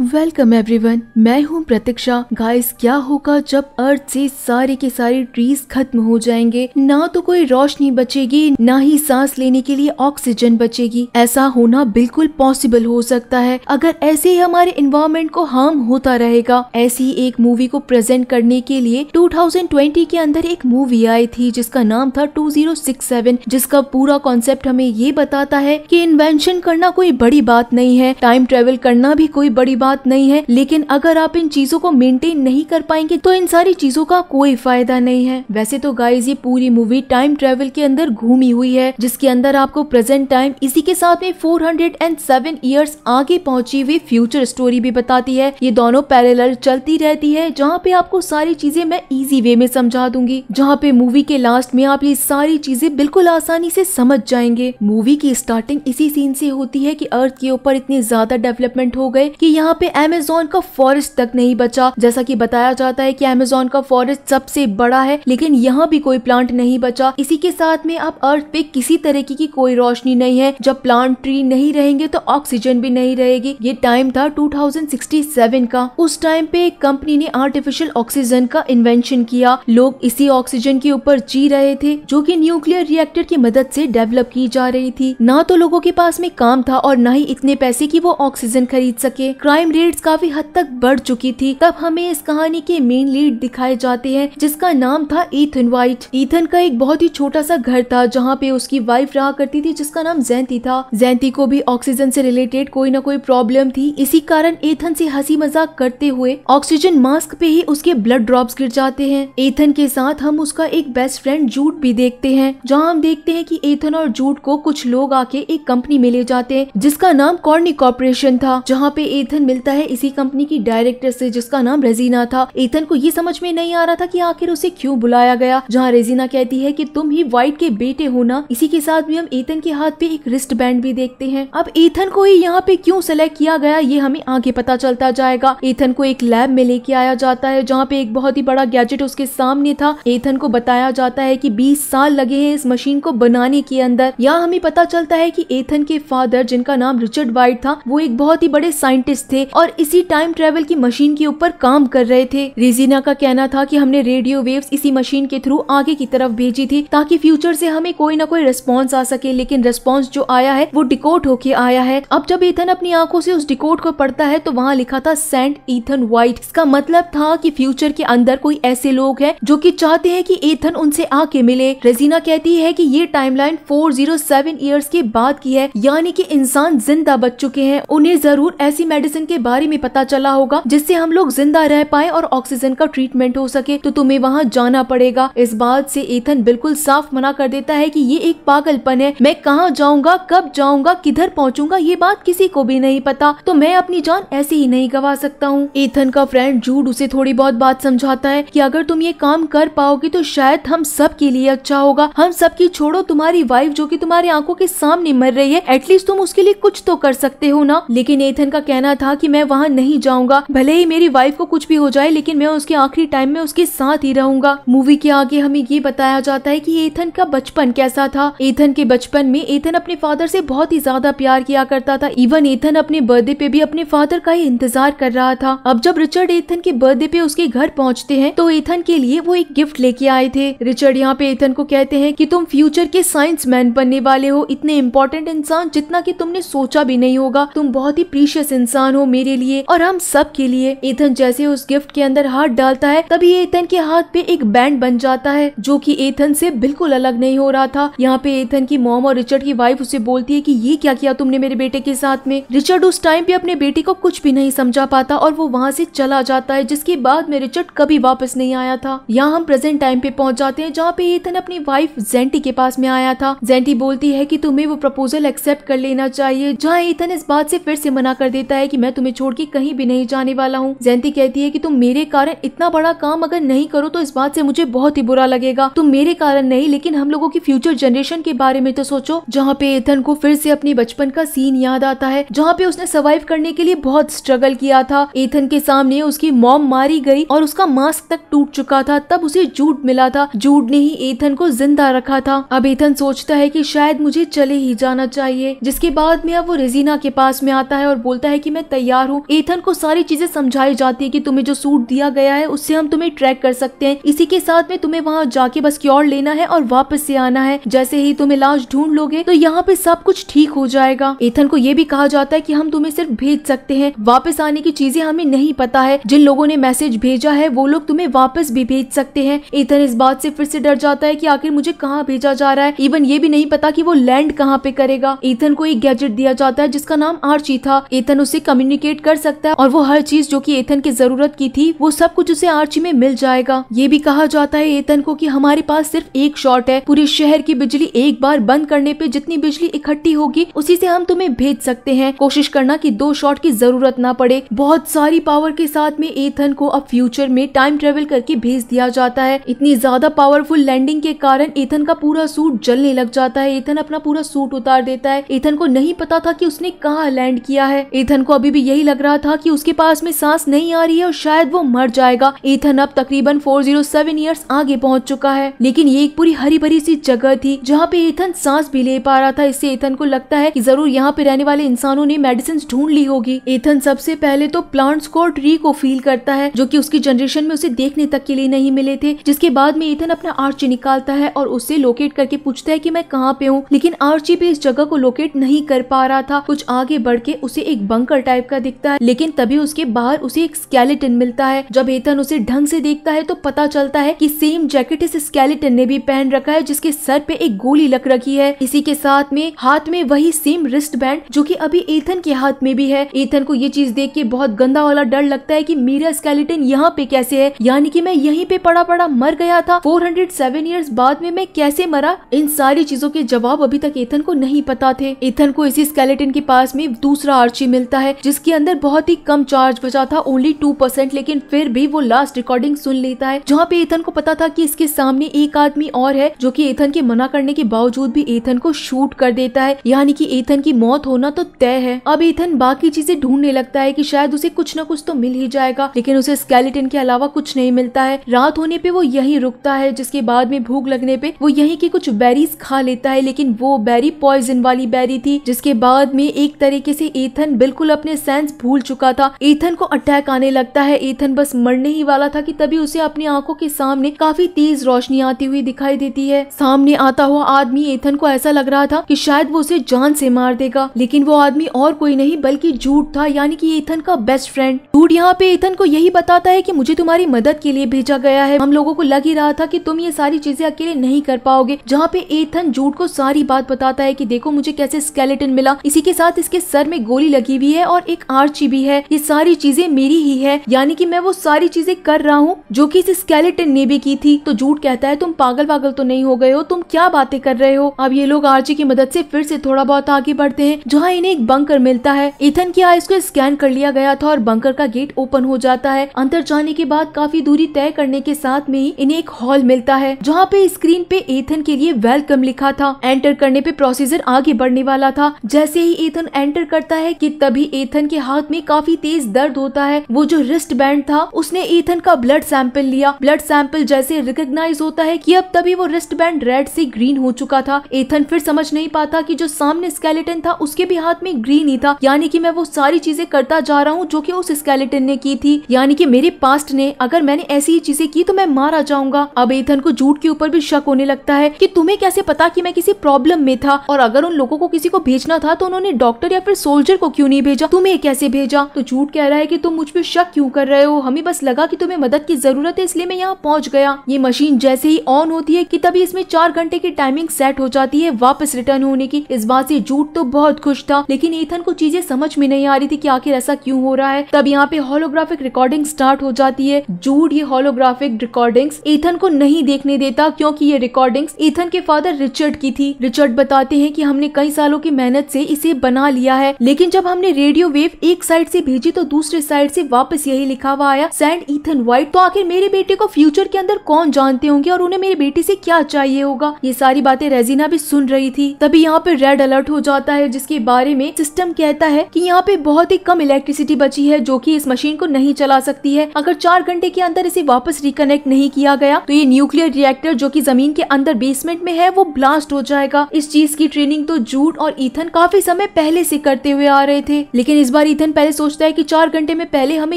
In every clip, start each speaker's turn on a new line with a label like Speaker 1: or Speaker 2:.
Speaker 1: welcome everyone मैं हूं प्रतीक्षा guys क्या होगा जब अर्थ से सारे के सारे ट्रीज खत्म हो जाएंगे ना तो कोई रोशनी बचेगी ना ही सांस लेने के लिए ऑक्सीजन बचेगी ऐसा होना बिल्कुल पॉसिबल हो सकता है अगर ऐसे ही हमारे इन्वायरमेंट को हार्म होता रहेगा ऐसी एक मूवी को प्रेजेंट करने के लिए 2020 के अंदर एक मूवी आई थी जिसका नाम था टू जिसका पूरा कॉन्सेप्ट हमें ये बताता है की इन्वेंशन करना कोई बड़ी बात नहीं है टाइम ट्रेवल करना भी कोई बड़ी बात बात नहीं है लेकिन अगर आप इन चीजों को मेंटेन नहीं कर पाएंगे तो इन सारी चीजों का कोई फायदा नहीं है वैसे तो गाइज ये पूरी मूवी टाइम ट्रेवल के अंदर घूमी हुई है जिसके अंदर आपको प्रेजेंट टाइम इसी के साथ में 407 हंड्रेड आगे पहुंची हुई फ्यूचर स्टोरी भी बताती है ये दोनों पैरल चलती रहती है जहाँ पे आपको सारी चीजें मैं इजी वे में समझा दूंगी जहाँ पे मूवी के लास्ट में आप ये सारी चीजें बिल्कुल आसानी से समझ जाएंगे मूवी की स्टार्टिंग इसी सीन से होती है कि अर्थ के ऊपर इतनी ज्यादा डेवलपमेंट हो गए कि यहाँ यहाँ पे अमेजोन का फॉरेस्ट तक नहीं बचा जैसा की बताया जाता है की अमेजोन का फॉरेस्ट सबसे बड़ा है लेकिन यहाँ भी कोई प्लांट नहीं बचा इसी के साथ में अब अर्थ पे किसी तरीके की कोई रोशनी नहीं है जब प्लांट ट्री नहीं रहेंगे तो ऑक्सीजन भी नहीं रहेगी ये टाइम था टू का उस टाइम पे एक कंपनी ने आर्टिफिशियल ऑक्सीजन का इन्वेंशन किया लोग इसी ऑक्सीजन के ऊपर जी रहे थे जो की न्यूक्लियर रिएक्टर की मदद ऐसी डेवलप की जा रही थी ना तो लोगों के पास में काम था और न ही इतने पैसे की वो ऑक्सीजन खरीद सके क्राइम क्राइम रेट्स काफी हद तक बढ़ चुकी थी तब हमें इस कहानी के मेन लीड दिखाए जाते हैं जिसका नाम था ईथन वाइट ईथन का एक बहुत ही छोटा सा घर था जहाँ पे उसकी वाइफ रहा करती थी जिसका नाम जैंती था जैंती को भी ऑक्सीजन से रिलेटेड कोई ना कोई प्रॉब्लम थी इसी कारण एथन से हंसी मजाक करते हुए ऑक्सीजन मास्क पे ही उसके ब्लड ड्रॉप गिर जाते हैं एथन के साथ हम उसका एक बेस्ट फ्रेंड जूट भी देखते हैं जहाँ हम देखते हैं की एथन और जूट को कुछ लोग आके एक कंपनी में ले जाते हैं जिसका नाम कॉर्नी कॉर्पोरेशन था जहाँ पे एथन मिलता है इसी कंपनी की डायरेक्टर से जिसका नाम रेजीना था एथन को ये समझ में नहीं आ रहा था कि आखिर उसे क्यों बुलाया गया जहाँ रेजीना कहती है कि तुम ही व्हाइट के बेटे हो ना इसी के साथ भी हम एथन के हाथ पे एक रिस्ट बैंड भी देखते हैं अब एथन को ही यहाँ पे क्यों सेलेक्ट किया गया ये हमें आगे पता चलता जाएगा एथन को एक लैब में लेके आया जाता है जहाँ पे एक बहुत ही बड़ा गैजेट उसके सामने था एथन को बताया जाता है की बीस साल लगे है इस मशीन को बनाने के अंदर यहाँ हमें पता चलता है की एथन के फादर जिनका नाम रिचर्ड वाइट था वो एक बहुत ही बड़े साइंटिस्ट थे और इसी टाइम ट्रेवल की मशीन के ऊपर काम कर रहे थे रेजीना का कहना था कि हमने रेडियो वेव्स इसी मशीन के थ्रू आगे की तरफ भेजी थी ताकि फ्यूचर से हमें कोई ना कोई रिस्पॉन्स आ सके लेकिन रिस्पॉन्स जो आया है वो डिकोट होके आया है अब जब ईथन अपनी आंखों से उस डिकोट को पढ़ता है तो वहाँ लिखा था सेंट इथन व्हाइट इसका मतलब था कि फ्यूचर के अंदर कोई ऐसे लोग हैं जो कि चाहते हैं कि एथन उनसे आके मिले रजीना कहती है कि ये टाइमलाइन 407 ईयर्स के बाद की है यानी कि इंसान जिंदा बच चुके हैं उन्हें जरूर ऐसी मेडिसिन के के बारे में पता चला होगा जिससे हम लोग जिंदा रह पाए और ऑक्सीजन का ट्रीटमेंट हो सके तो तुम्हें वहाँ जाना पड़ेगा इस बात से एथन बिल्कुल साफ मना कर देता है कि ये एक पागलपन है मैं कहाँ जाऊँगा कब जाऊँगा किधर पहुँचूंगा ये बात किसी को भी नहीं पता तो मैं अपनी जान ऐसे ही नहीं गवा सकता हूँ एथन का फ्रेंड जूड उसे थोड़ी बहुत बात समझाता है की अगर तुम ये काम कर पाओगे तो शायद हम सब के लिए अच्छा होगा हम सब की छोड़ो तुम्हारी वाइफ जो की तुम्हारी आंखों के सामने मर रही है एटलीस्ट तुम उसके लिए कुछ तो कर सकते हो ना लेकिन एथन का कहना था कि मैं वहाँ नहीं जाऊँगा भले ही मेरी वाइफ को कुछ भी हो जाए लेकिन मैं उसके आखिरी टाइम में उसके साथ ही रहूंगा मूवी के आगे हमें ये बताया जाता है की एथन का बचपन कैसा था एथन के बचपन में एथन अपने फादर से बहुत ही ज्यादा प्यार किया करता था इवन एथन अपने बर्थडे पे भी अपने फादर का ही इंतजार कर रहा था अब जब रिचर्ड एथन के बर्थडे पे उसके घर पहुँचते हैं तो एथन के लिए वो एक गिफ्ट लेके आए थे रिचर्ड यहाँ पे एथन को कहते हैं की तुम फ्यूचर के साइंस मैन बनने वाले हो इतने इम्पोर्टेंट इंसान जितना की तुमने सोचा भी नहीं होगा तुम बहुत ही प्रीशियस इंसान हो मेरे लिए और हम सब के लिए एथन जैसे उस गिफ्ट के अंदर हाथ डालता है तभी एथन के हाथ पे एक बैंड बन जाता है जो कि एथन से बिल्कुल अलग नहीं हो रहा था यहाँ पे एथन की मॉम और रिचर्ड की वाइफ उसे बोलती है कि ये क्या किया तुमने मेरे बेटे के साथ में रिचर्ड उस टाइम पे अपने बेटे को कुछ भी नहीं समझा पाता और वो वहाँ से चला जाता है जिसके बाद में रिचर्ड कभी वापस नहीं आया था यहाँ हम प्रेजेंट टाइम पे पहुँच जाते हैं जहाँ पे एथन अपनी वाइफ जेंटी के पास में आया था जेंटी बोलती है की तुम्हें वो प्रपोजल एक्सेप्ट कर लेना चाहिए जहाँ एथन इस बात से फिर से मना कर देता है की मैं तुम्हें छोड़ के कहीं भी नहीं जाने वाला हूँ जयंती कहती है की तुम मेरे कारण इतना बड़ा काम अगर नहीं करो तो इस बात से मुझे बहुत ही बुरा लगेगा तुम मेरे कारण नहीं लेकिन हम लोगों की फ्यूचर जनरेशन के बारे में तो सोचो जहाँ पे एथन को फिर से अपने बचपन का सीन याद आता है जहाँ पे उसने सर्वाइव करने के लिए बहुत स्ट्रगल किया था एथन के सामने उसकी मॉम मारी गई और उसका मास्क तक टूट चुका था तब उसे जूट मिला था जूट ने ही एथन को जिंदा रखा था अब एथन सोचता है कि शायद मुझे चले ही जाना चाहिए जिसके बाद में अब वो रेजीना के पास में आता है और बोलता है की मैं तैयार तैयार हूँ एथन को सारी चीजें समझाई जाती है की तुम्हें जो सूट दिया गया है उससे हम तुम्हें ट्रैक कर सकते हैं इसी के साथ में तुम्हें वहाँ जाके बस क्योर लेना है और वापस से आना है जैसे ही तुम्हें लाश ढूंढ लोगे तो यहाँ पे सब कुछ ठीक हो जाएगा एथन को ये भी कहा जाता है कि हम तुम्हें सिर्फ भेज सकते हैं वापस आने की चीजें हमें नहीं पता है जिन लोगों ने मैसेज भेजा है वो लोग तुम्हें वापस भी भेज सकते हैं एथन इस बात से फिर से डर जाता है की आखिर मुझे कहाँ भेजा जा रहा है इवन ये भी नहीं पता की वो लैंड कहाँ पे करेगा एथन को एक गैजेट दिया जाता है जिसका नाम आर्ची था एथन उसे कम्युनिक कम्युनिकेट कर सकता है और वो हर चीज जो कि एथन की जरूरत की थी वो सब कुछ उसे आर्ची में मिल जाएगा ये भी कहा जाता है एथन को कि हमारे पास सिर्फ एक शॉट है पूरे शहर की बिजली एक बार बंद करने पे जितनी बिजली इकट्ठी होगी उसी से हम तुम्हें भेज सकते हैं कोशिश करना की दो शॉट की जरूरत ना पड़े बहुत सारी पावर के साथ में एथन को अब फ्यूचर में टाइम ट्रेवल करके भेज दिया जाता है इतनी ज्यादा पावरफुल लैंडिंग के कारण एथन का पूरा सूट जलने लग जाता है एथन अपना पूरा सूट उतार देता है एथन को नहीं पता था कि उसने कहा लैंड किया है एथन को अभी भी यही लग रहा था कि उसके पास में सांस नहीं आ रही है और शायद वो मर जाएगा एथन अब तकरीबन 407 जीरो आगे पहुंच चुका है लेकिन ये एक पूरी हरी भरी सी जगह थी जहाँ पे एथन सांस भी ले पा रहा था इससे एथन को लगता है की जरूर यहाँ पे रहने वाले इंसानों ने मेडिसिन ढूंढ ली होगी एथन सबसे पहले तो प्लांट्स को ट्री को फील करता है जो की उसकी जनरेशन में उसे देखने तक के लिए नहीं मिले थे जिसके बाद में एथन अपना आर्ची निकालता है और उसे लोकेट करके पूछता है की मैं कहाँ पे हूँ लेकिन आर्ची भी इस जगह को लोकेट नहीं कर पा रहा था कुछ आगे बढ़ के उसे एक बंकर टाइप का का दिखता है लेकिन तभी उसके बाहर उसे एक स्केलेटन मिलता है जब एथन उसे ढंग से देखता है तो पता चलता है कि सेम जैकेट इस स्केलेटन ने भी पहन रखा है जिसके सर पे एक गोली लग रखी है इसी के साथ में हाथ में वही सेम रिस्ट बैंड जो की अभी एथन के हाथ में भी है एथन को ये चीज देख के बहुत गंदा वाला डर लगता है की मेरा स्केलेटन यहाँ पे कैसे है यानी की मैं यही पे पड़ा पड़ा मर गया था फोर हंड्रेड सेवन ईयर्स बाद में मैं कैसे मरा इन सारी चीजों के जवाब अभी तक एथन को नहीं पता थे एथन को इसी स्केलेटन के पास में दूसरा आर्ची मिलता है जिसके जिसके अंदर बहुत ही कम चार्ज बचा था ओनली टू परसेंट लेकिन फिर भी वो लास्ट रिकॉर्डिंग सुन लेता है जहाँ पे एथन को पता था कि इसके सामने एक आदमी और है जो कि एथन के मना करने के बावजूद भी एथन को शूट कर देता है यानी कि एथन की मौत होना तो तय है अब एथन बाकी चीजें ढूंढने लगता है की शायद उसे कुछ न कुछ तो मिल ही जाएगा लेकिन उसे स्केलेटन के अलावा कुछ नहीं मिलता है रात होने पे वो यही रुकता है जिसके बाद में भूख लगने पे वो यही की कुछ बेरीज खा लेता है लेकिन वो बेरी पॉइजन वाली बेरी थी जिसके बाद में एक तरीके से एथन बिल्कुल अपने प्लान्स भूल चुका था ईथन को अटैक आने लगता है ईथन बस मरने ही वाला था कि तभी उसे अपनी आंखों के सामने काफी तेज रोशनी आती हुई दिखाई देती है सामने आता हुआ आदमी ईथन को ऐसा लग रहा था कि शायद वो उसे जान से मार देगा लेकिन वो आदमी और कोई नहीं बल्कि झूठ था यानी कि ईथन का बेस्ट फ्रेंड झूठ यहाँ पे ईथन को यही बताता है कि मुझे तुम्हारी मदद के लिए भेजा गया है हम लोगों को लग ही रहा था कि तुम ये सारी चीजें अकेले नहीं कर पाओगे जहाँ पे ईथन झूठ को सारी बात बताता है कि देखो मुझे कैसे स्केलेटन मिला इसी के साथ इसके सर में गोली लगी हुई है और एक आर्ची भी है ये सारी चीजें मेरी ही है यानी कि मैं वो सारी चीजें कर रहा हूँ जो कि इस स्केलेटन ने भी की थी तो झूठ कहता है तुम पागल पागल तो नहीं हो गए हो तुम क्या बातें कर रहे हो अब ये लोग आर्ची की मदद से फिर से थोड़ा बहुत आगे बढ़ते हैं जहाँ इन्हें एक बंकर मिलता है इथन की आइस को स्कैन कर लिया गया था और बंकर का गेट ओपन हो जाता है अंदर जाने के बाद काफी दूरी तय करने के साथ में ही इन्हें एक हॉल मिलता है जहाँ पे स्क्रीन पे एथन के लिए वेलकम लिखा था एंटर करने पे प्रोसीजर आगे बढ़ने वाला था जैसे ही एथन एंटर करता है कि तभी एथन ईथन के हाथ में काफी तेज दर्द होता है वो जो रिस्ट बैंड था उसने ईथन का ब्लड सैंपल लिया ब्लड सैंपल जैसे रिकग्नाइज होता है कि अब तभी वो रिस्ट बैंड रेड से ग्रीन हो चुका था एथन फिर समझ नहीं पाता कि जो सामने स्केलेटन था उसके भी हाथ में ग्रीन ही था यानी कि मैं वो सारी चीजें करता जा रहा हूँ जो कि उस स्केलेटन ने की थी यानी कि मेरे पास्ट ने अगर मैंने ऐसी ही चीजें की तो मैं मारा जाऊंगा अब एथन को झूठ के ऊपर भी शक होने लगता है कि तुम्हें कैसे पता कि मैं किसी प्रॉब्लम में था और अगर उन लोगों को किसी को भेजना था तो उन्होंने डॉक्टर या फिर सोल्जर को क्यों नहीं भेजा तुम्हें ये कैसे भेजा तो झूठ कह रहा है कि तुम मुझ पर शक क्यों कर रहे हो हमें बस लगा कि तुम्हें मदद की जरूरत है इसलिए मैं यहाँ पहुँच गया ये मशीन जैसे ही ऑन होती है कि तभी इसमें चार घंटे की टाइमिंग सेट हो जाती है वापस रिटर्न होने की इस बात से झूठ तो बहुत खुश था लेकिन एथन को चीजें समझ में नहीं आ रही थी की आखिर ऐसा क्यूँ हो रहा है तब यहाँ पे होलोग्राफिक रिकॉर्डिंग स्टार्ट हो जाती है झूठ ये होलोग्राफिक रिकॉर्डिंग एथन को नहीं देखने देता क्योंकि ये रिकॉर्डिंग्स एथन के फादर रिचर्ड की थी रिचर्ड बताते हैं कि हमने कई सालों की मेहनत से इसे बना लिया है लेकिन जब हमने रेडियो वेव वेव एक साइड से भेजी तो दूसरे साइड से वापस यही लिखा हुआ आया सैंड इथन व्हाइट तो आखिर मेरे बेटे को फ्यूचर के अंदर कौन जानते होंगे और उन्हें मेरे बेटे से क्या चाहिए होगा ये सारी बातें रेजीना भी सुन रही थी तभी यहाँ पे रेड अलर्ट हो जाता है जिसके बारे में सिस्टम कहता है की यहाँ पे बहुत ही कम इलेक्ट्रिसिटी बची है जो की इस मशीन को नहीं चला सकती है अगर चार घंटे के अंदर इसे वापस रिकनेक्ट नहीं किया गया तो ये न्यूक्लियर रिएक्टर जो की जमीन के अंदर बेसमेंट में है वो ब्लास्ट हो जाएगा इस चीज की ट्रेनिंग तो जूट और ईथन काफी समय पहले से करते हुए आ रहे थे लेकिन इस बार ईथन पहले सोचता है कि चार घंटे में पहले हमें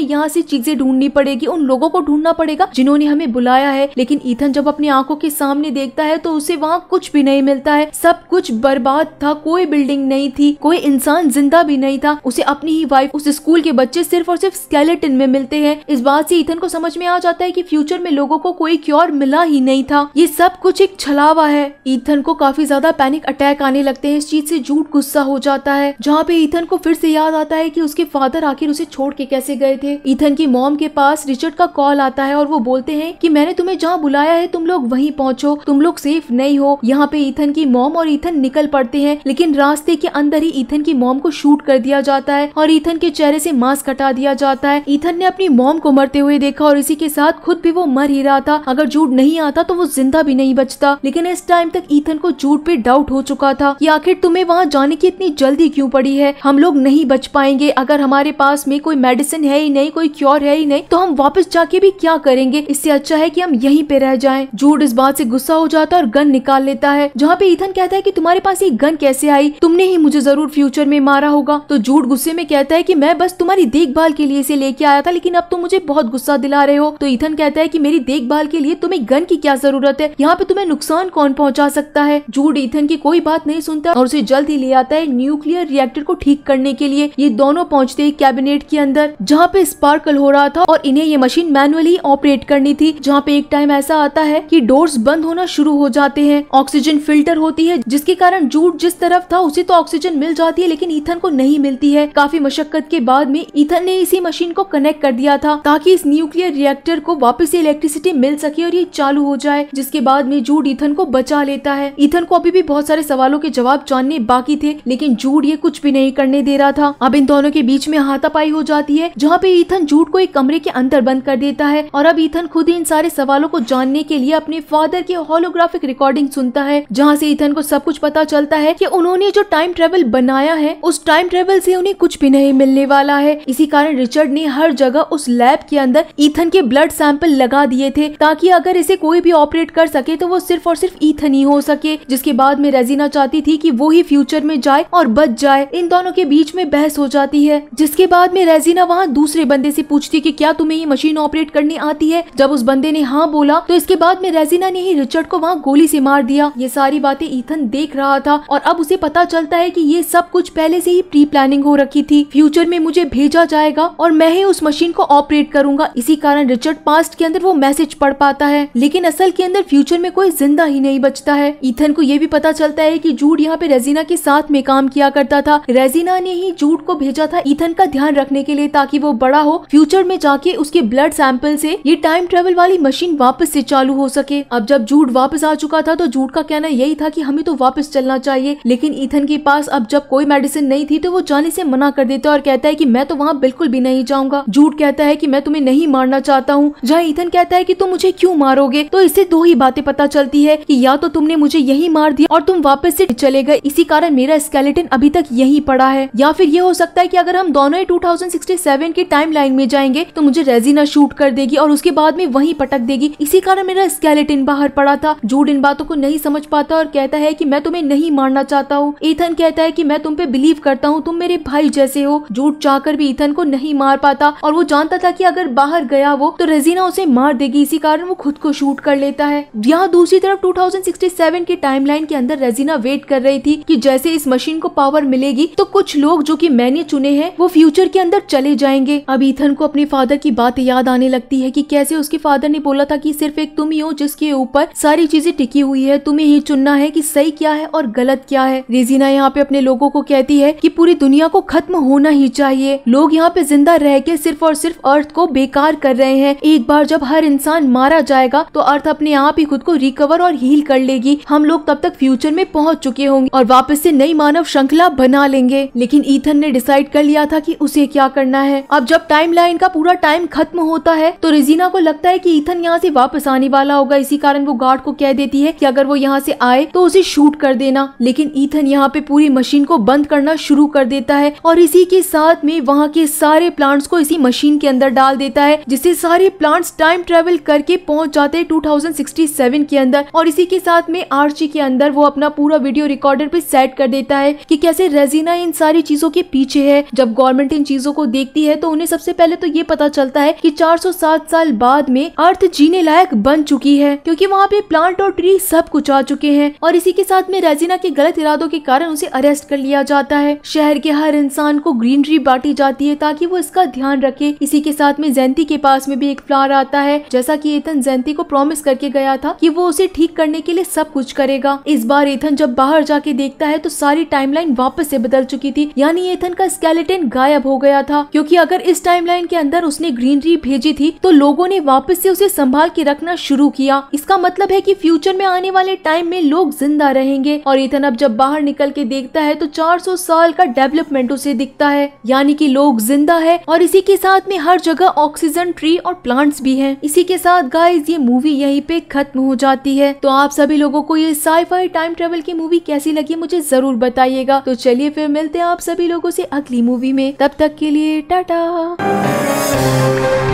Speaker 1: यहाँ से चीजें ढूंढनी पड़ेगी उन लोगों को ढूंढना पड़ेगा जिन्होंने हमें बुलाया है लेकिन ईथन जब अपनी आंखों के सामने देखता है तो उसे वहाँ कुछ भी नहीं मिलता है सब कुछ बर्बाद था कोई बिल्डिंग नहीं थी कोई इंसान जिंदा भी नहीं था उसे अपनी ही वाइफ उस स्कूल के बच्चे सिर्फ और सिर्फ स्केलेटिन में मिलते हैं इस बात से ईथन को समझ में आ जाता है की फ्यूचर में लोगो को कोई क्योर मिला ही नहीं था ये सब कुछ एक छलावा है ईथन को काफी ज्यादा पैनिक अटैक आने लगते हैं इस चीज से झूठ गुस्सा हो जाता है जहाँ पे ईथन को फिर से याद आता है है कि उसके फादर आखिर उसे छोड़ के कैसे गए थे इथन की मॉम के पास रिचर्ड का कॉल आता है और वो बोलते हैं कि मैंने तुम्हें जहाँ बुलाया है तुम लोग वहीं पहुँचो तुम लोग सेफ नहीं हो यहाँ पे ईथन की मॉम और ईथन निकल पड़ते हैं लेकिन रास्ते के अंदर ही ईथन की मॉम को शूट कर दिया जाता है और ईथन के चेहरे से मास्क हटा दिया जाता है ईथन ने अपनी मॉम को मरते हुए देखा और इसी के साथ खुद भी वो मर ही रहा था अगर झूठ नहीं आता तो वो जिंदा भी नहीं बचता लेकिन इस टाइम तक ईथन को झूठ पे डाउट हो चुका था कि आखिर तुम्हें वहाँ जाने की इतनी जल्दी क्यों पड़ी है हम लोग नहीं बच पाएंगे करेंगे अगर हमारे पास में कोई मेडिसिन है ही नहीं कोई क्योर है ही नहीं तो हम वापस जाके भी क्या करेंगे इससे अच्छा है की हम यही पे रह जाए जूड इस बात से गुस्सा हो जाता है और गन निकाल लेता है जहाँ पे ईथन कहता है की तुम्हारे पास ये गन कैसे आई तुमने ही मुझे जरूर फ्यूचर में मारा होगा तो जूड गुस्से में कहता है की मैं बस तुम्हारी देखभाल के लिए इसे लेके आया था लेकिन अब तुम मुझे बहुत गुस्सा दिला रहे हो तो ईथन कहता है की मेरी देखभाल के लिए तुम्हें गन की क्या जरूरत है यहाँ पे तुम्हें नुकसान कौन पहुँचा सकता है जूड ईथन की कोई बात नहीं सुनता और उसे जल्द ही ले आता है न्यूक्लियर रिएक्टर को ठीक करने के लिए ये दोनों दोनों पहुंचते कैबिनेट के अंदर जहां पे स्पार्कल हो रहा था और इन्हें ये मशीन मैनुअली ऑपरेट करनी थी जहां पे एक टाइम ऐसा आता है कि डोर्स बंद होना शुरू हो जाते हैं ऑक्सीजन फिल्टर होती है जिसके कारण जूट जिस तरफ था उसे तो ऑक्सीजन मिल जाती है लेकिन ईथन को नहीं मिलती है काफी मशक्कत के बाद में ईथन ने इसी मशीन को कनेक्ट कर दिया था ताकि इस न्यूक्लियर रिएक्टर को वापस इलेक्ट्रिसिटी मिल सके और ये चालू हो जाए जिसके बाद में जूड ईथन को बचा लेता है ईथन को अभी भी बहुत सारे सवालों के जवाब जानने बाकी थे लेकिन जूड ये कुछ भी नहीं करने दे रहा था अब इन दोनों दोनों के बीच में हाथापाई हो जाती है जहाँ पे ईथन जूट को एक कमरे के अंदर बंद कर देता है और अब ईथन खुद ही इन सारे सवालों को जानने के लिए अपने फादर की होलोग्राफिक रिकॉर्डिंग सुनता है जहाँ से ईथन को सब कुछ पता चलता है की उन्होंने जो टाइम ट्रेवल बनाया है उस टाइम ट्रेवल से उन्हें कुछ भी नहीं मिलने वाला है इसी कारण रिचर्ड ने हर जगह उस लैब के अंदर ईथन के ब्लड सैंपल लगा दिए थे ताकि अगर इसे कोई भी ऑपरेट कर सके तो वो सिर्फ और सिर्फ ईथन ही हो सके जिसके बाद में रेजीना चाहती थी कि वो ही फ्यूचर में जाए और बच जाए इन दोनों के बीच में बहस हो जाए जाती है जिसके बाद में रेजीना वहाँ दूसरे बंदे से पूछती है कि क्या तुम्हें ये मशीन ऑपरेट करने आती है जब उस बंदे ने हाँ बोला तो इसके बाद में रेजीना ने ही रिचर्ड को वहाँ गोली से मार दिया ये सारी बातें ईथन देख रहा था और अब उसे पता चलता है की ये सब कुछ पहले से ही प्री प्लानिंग हो रखी थी फ्यूचर में मुझे भेजा जाएगा और मैं ही उस मशीन को ऑपरेट करूंगा इसी कारण रिचर्ड पास्ट के अंदर वो मैसेज पढ़ पाता है लेकिन असल के अंदर फ्यूचर में कोई जिंदा ही नहीं बचता है ईथन को ये भी पता चलता है की जूड यहाँ पे रेजीना के साथ में काम किया करता था रेजीना ने ही जूड को भेज भेजा था ईथन का ध्यान रखने के लिए ताकि वो बड़ा हो फ्यूचर में जाके उसके ब्लड सैंपल से ये टाइम ट्रेवल वाली मशीन वापस से चालू हो सके अब जब झूठ वापस आ चुका था तो जूट का कहना यही था कि हमें तो वापस चलना चाहिए लेकिन ईथन के पास अब जब कोई मेडिसिन नहीं थी तो वो जाने से मना कर देता और कहता है की मैं तो वहाँ बिल्कुल भी नहीं जाऊँगा जूड कहता है की मैं तुम्हें नहीं मारना चाहता हूँ जहाँ ईथन कहता है की तुम मुझे क्यूँ मारोगे तो इससे दो ही बातें पता चलती है की या तो तुमने मुझे यही मार दिया और तुम वापस ऐसी चले गए इसी कारण मेरा स्केलेटन अभी तक यही पड़ा है या फिर ये हो सकता लगता है कि अगर हम दोनों ही 2067 के टाइमलाइन में जाएंगे तो मुझे रेजिना शूट कर देगी और उसके बाद में वहीं पटक देगी इसी कारण मेरा स्केलेटिन बाहर पड़ा था जूड इन बातों को नहीं समझ पाता और कहता है की मैं तुम्हें नहीं मारना चाहता हूँ ईथन कहता है की मैं तुम पे बिलीव करता हूँ तुम मेरे भाई जैसे हो जूट चाहकर भी ईथन को नहीं मार पाता और वो जानता था की अगर बाहर गया वो तो रेजिना उसे मार देगी इसी कारण वो खुद को शूट कर लेता है यहाँ दूसरी तरफ 2067 के टाइमलाइन के अंदर रेजिना वेट कर रही थी कि जैसे इस मशीन को पावर मिलेगी तो कुछ लोग जो कि मैंने चुने हैं वो फ्यूचर के अंदर चले जाएंगे अब ईथन को अपने फादर की बात याद आने लगती है कि कैसे उसके फादर ने बोला था कि सिर्फ एक तुम ही हो जिसके ऊपर सारी चीजें टिकी हुई है तुम्हें ही चुनना है कि सही क्या है और गलत क्या है रेजीना यहाँ पे अपने लोगों को कहती है कि पूरी दुनिया को खत्म होना ही चाहिए लोग यहाँ पे जिंदा रह के सिर्फ और सिर्फ अर्थ को बेकार कर रहे हैं एक बार जब हर इंसान मारा जाएगा तो अर्थ अपने आप ही खुद को रिकवर और हील कर लेगी हम लोग तब तक फ्यूचर में पहुँच चुके होंगे और वापस से नई मानव श्रृंखला बना लेंगे लेकिन ईथन ने डिसाइड डिसाइड कर लिया था कि उसे क्या करना है अब जब टाइमलाइन का पूरा टाइम खत्म होता है तो रेजीना को लगता है कि इथन यहाँ से वापस आने वाला होगा इसी कारण वो गार्ड को कह देती है कि अगर वो यहाँ से आए तो उसे शूट कर देना लेकिन ईथन यहाँ पे पूरी मशीन को बंद करना शुरू कर देता है और इसी के साथ में वहाँ के सारे प्लांट्स को इसी मशीन के अंदर डाल देता है जिससे सारे प्लांट्स टाइम ट्रेवल करके पहुंच जाते हैं 2067 के अंदर और इसी के साथ में आर्ची के अंदर वो अपना पूरा वीडियो रिकॉर्डर पे सेट कर देता है कि कैसे रेजीना इन सारी चीजों के पीछे है जब गवर्नमेंट इन चीजों को देखती है तो उन्हें सबसे पहले तो ये पता चलता है कि 407 साल बाद में अर्थ जीने लायक बन चुकी है क्योंकि वहाँ पे प्लांट और ट्री सब कुछ आ चुके हैं और इसी के साथ में रेजिना के गलत इरादों के कारण उसे अरेस्ट कर लिया जाता है शहर के हर इंसान को ग्रीनरी बांटी जाती है ताकि वो इसका ध्यान रखे इसी के साथ में जयंती के पास में भी एक फ्लावर आता है जैसा की एथन जयंती को प्रॉमिस करके गया था की वो उसे ठीक करने के लिए सब कुछ करेगा इस बार एथन जब बाहर जाके देखता है तो सारी टाइमलाइन वापस से बदल चुकी थी यानी एथन का स्केलेटन गायब हो गया था क्योंकि अगर इस टाइमलाइन के अंदर उसने ग्रीनरी भेजी थी तो लोगों ने वापस से उसे संभाल के रखना शुरू किया इसका मतलब है कि फ्यूचर में आने वाले टाइम में लोग जिंदा रहेंगे और इथन अब जब बाहर निकल के देखता है तो चार साल का डेवलपमेंट उसे दिखता है यानी की लोग जिंदा है और इसी के साथ में हर जगह ऑक्सीजन ट्री और प्लांट्स भी है इसी के साथ गाइस ये मूवी यही पे खत्म हो जाती है तो आप सभी लोगों को ये साइफाई टाइम ट्रेवल की मूवी कैसी लगी मुझे जरूर बताइएगा तो चलिए फिर मिलते हैं आप सभी लोगों से अगले अगली मूवी में तब तक के लिए टाटा